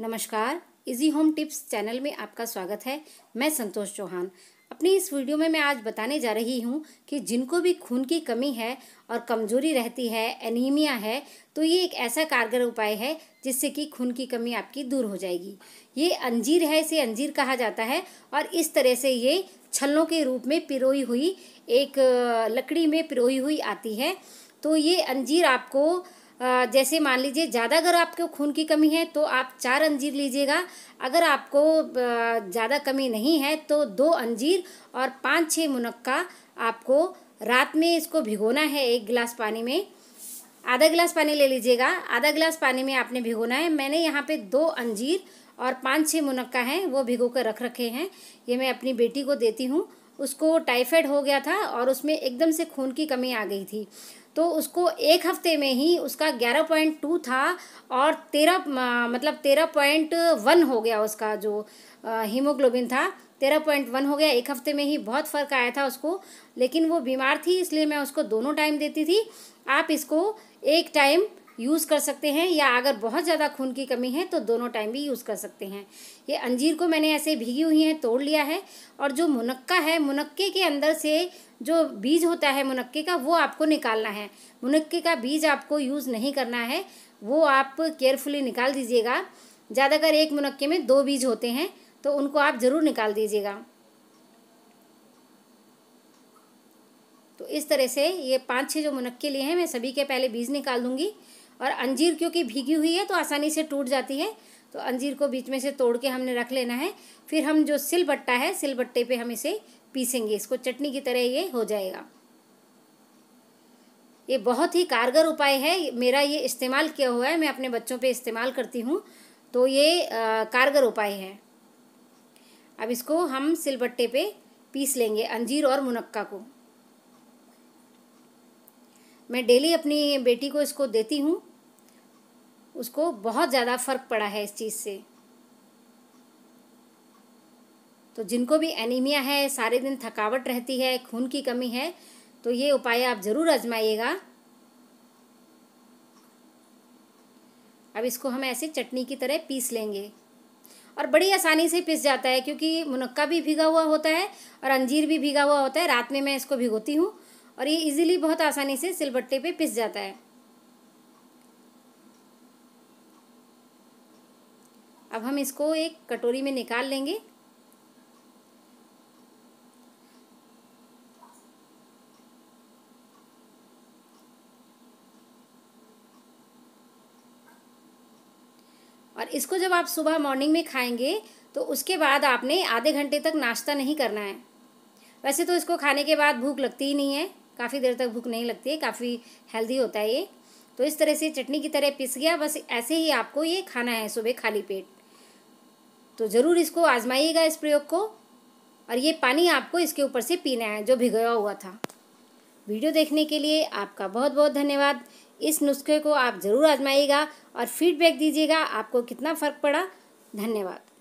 नमस्कार easy home tips channel में आपका स्वागत है मैं संतोष चौहान अपनी इस वीडियो में मैं आज बताने जा रही हूँ कि जिनको भी खून की कमी है और कमज़ोरी रहती है एनीमिया है तो ये एक ऐसा कारगर उपाय है जिससे कि खून की कमी आपकी दूर हो जाएगी ये अंजीर है इसे अंजीर कहा जाता है और इस तरह से ये छलों के रूप में पिरोई हुई एक लकड़ी में पिरोई हुई आती है तो ये अंजीर आपको जैसे मान लीजिए ज़्यादा अगर आपको खून की कमी है तो आप चार अंजीर लीजिएगा अगर आपको ज़्यादा कमी नहीं है तो दो अंजीर और पाँच छः मुनक्का आपको रात में इसको भिगोना है एक गिलास पानी में आधा गिलास पानी ले लीजिएगा आधा गिलास पानी में आपने भिगोना है मैंने यहाँ पे दो अंजीर और पाँच छः मुनक्का हैं वो भिगो कर रख रखे हैं ये मैं अपनी बेटी को देती हूँ उसको टाइफाइड हो गया था और उसमें एकदम से खून की कमी आ गई थी तो उसको एक हफ्ते में ही उसका ग्यारह पॉइंट टू था और तेरह मतलब तेरह पॉइंट वन हो गया उसका जो हीमोग्लोबिन था तेरह पॉइंट वन हो गया एक हफ्ते में ही बहुत फ़र्क आया था उसको लेकिन वो बीमार थी इसलिए मैं उसको दोनों टाइम देती थी आप इसको एक टाइम यूज़ कर सकते हैं या अगर बहुत ज़्यादा खून की कमी है तो दोनों टाइम भी यूज़ कर सकते हैं ये अंजीर को मैंने ऐसे भीगी हुई है तोड़ लिया है और जो मुनक्का है मुनक्के के अंदर से जो बीज होता है मुनक्के का वो आपको निकालना है मुनक्के का बीज आपको यूज़ नहीं करना है वो आप केयरफुली निकाल दीजिएगा ज़्यादातर एक मुनक्के में दो बीज होते हैं तो उनको आप ज़रूर निकाल दीजिएगा तो इस तरह से ये पाँच छः जो मुनक्के लिए हैं मैं सभी के पहले बीज निकाल दूँगी और अंजीर क्योंकि भीगी हुई है तो आसानी से टूट जाती है तो अंजीर को बीच में से तोड़ के हमने रख लेना है फिर हम जो सिलबट्टा है सिलबट्टे पे हम इसे पीसेंगे इसको चटनी की तरह ये हो जाएगा ये बहुत ही कारगर उपाय है मेरा ये इस्तेमाल किया हुआ है मैं अपने बच्चों पे इस्तेमाल करती हूँ तो ये आ, कारगर उपाय है अब इसको हम सिलबट्टे पे पीस लेंगे अंजीर और मुनक्का को मैं डेली अपनी बेटी को इसको देती हूँ उसको बहुत ज़्यादा फ़र्क पड़ा है इस चीज़ से तो जिनको भी एनीमिया है सारे दिन थकावट रहती है खून की कमी है तो ये उपाय आप ज़रूर आजमाइएगा अब इसको हम ऐसे चटनी की तरह पीस लेंगे और बड़ी आसानी से पिस जाता है क्योंकि मुनक्का भी भिगा हुआ होता है और अंजीर भी भिगा हुआ होता है रात में मैं इसको भिगोती हूँ और ये इजीली बहुत आसानी से सिलबट्टे पे पिस जाता है अब हम इसको एक कटोरी में निकाल लेंगे और इसको जब आप सुबह मॉर्निंग में खाएंगे तो उसके बाद आपने आधे घंटे तक नाश्ता नहीं करना है वैसे तो इसको खाने के बाद भूख लगती ही नहीं है काफ़ी देर तक भूख नहीं लगती है काफ़ी हेल्दी होता है ये तो इस तरह से चटनी की तरह पिस गया बस ऐसे ही आपको ये खाना है सुबह खाली पेट तो ज़रूर इसको आजमाइएगा इस प्रयोग को और ये पानी आपको इसके ऊपर से पीना है जो भिगोया हुआ था वीडियो देखने के लिए आपका बहुत बहुत धन्यवाद इस नुस्खे को आप ज़रूर आजमाइएगा और फीडबैक दीजिएगा आपको कितना फ़र्क पड़ा धन्यवाद